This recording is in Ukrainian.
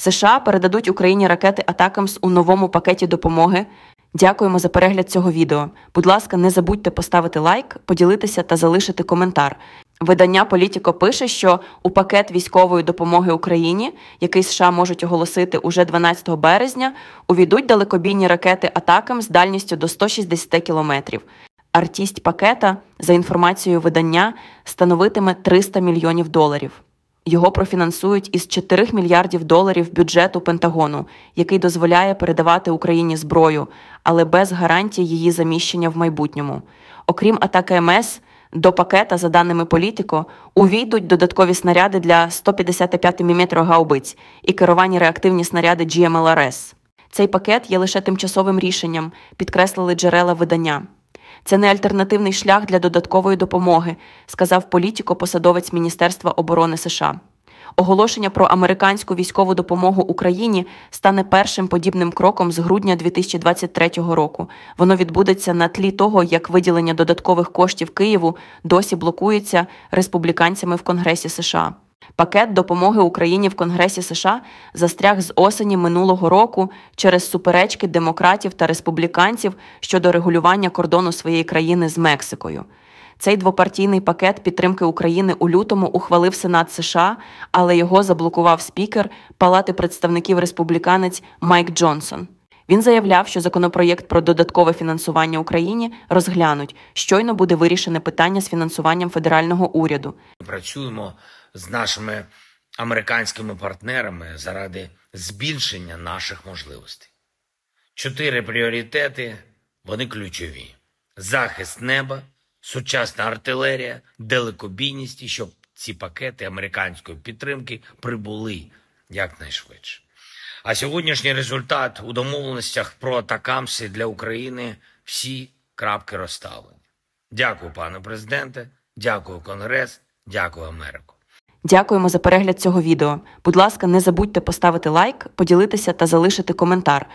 США передадуть Україні ракети Атакамс у новому пакеті допомоги. Дякуємо за перегляд цього відео. Будь ласка, не забудьте поставити лайк, поділитися та залишити коментар. Видання Політіко пише, що у пакет військової допомоги Україні, який США можуть оголосити уже 12 березня, увійдуть далекобійні ракети атакам з дальністю до 160 кілометрів. Артість пакета, за інформацією видання, становитиме 300 мільйонів доларів. Його профінансують із 4 мільярдів доларів бюджету Пентагону, який дозволяє передавати Україні зброю, але без гарантії її заміщення в майбутньому. Окрім атаки МС. До пакета, за даними політико, увійдуть додаткові снаряди для 155 мм гаубиць і керовані реактивні снаряди GMLRS. Цей пакет є лише тимчасовим рішенням, підкреслили джерела видання. Це не альтернативний шлях для додаткової допомоги, сказав політико-посадовець Міністерства оборони США. Оголошення про американську військову допомогу Україні стане першим подібним кроком з грудня 2023 року. Воно відбудеться на тлі того, як виділення додаткових коштів Києву досі блокується республіканцями в Конгресі США. Пакет допомоги Україні в Конгресі США застряг з осені минулого року через суперечки демократів та республіканців щодо регулювання кордону своєї країни з Мексикою. Цей двопартійний пакет підтримки України у лютому ухвалив Сенат США, але його заблокував спікер Палати представників республіканець Майк Джонсон. Він заявляв, що законопроєкт про додаткове фінансування Україні розглянуть щойно буде вирішене питання з фінансуванням федерального уряду. Працюємо з нашими американськими партнерами заради збільшення наших можливостей. Чотири пріоритети вони ключові: захист неба, сучасна артилерія, далекобійність, і щоб ці пакети американської підтримки прибули якнайшвидше. А сьогоднішній результат у домовленостях про атакамси для України всі крапки розставлені. Дякую, пане президенте, дякую Конгрес, дякую Америку. Дякуємо за перегляд цього відео. Будь ласка, не забудьте поставити лайк, поділитися та залишити коментар.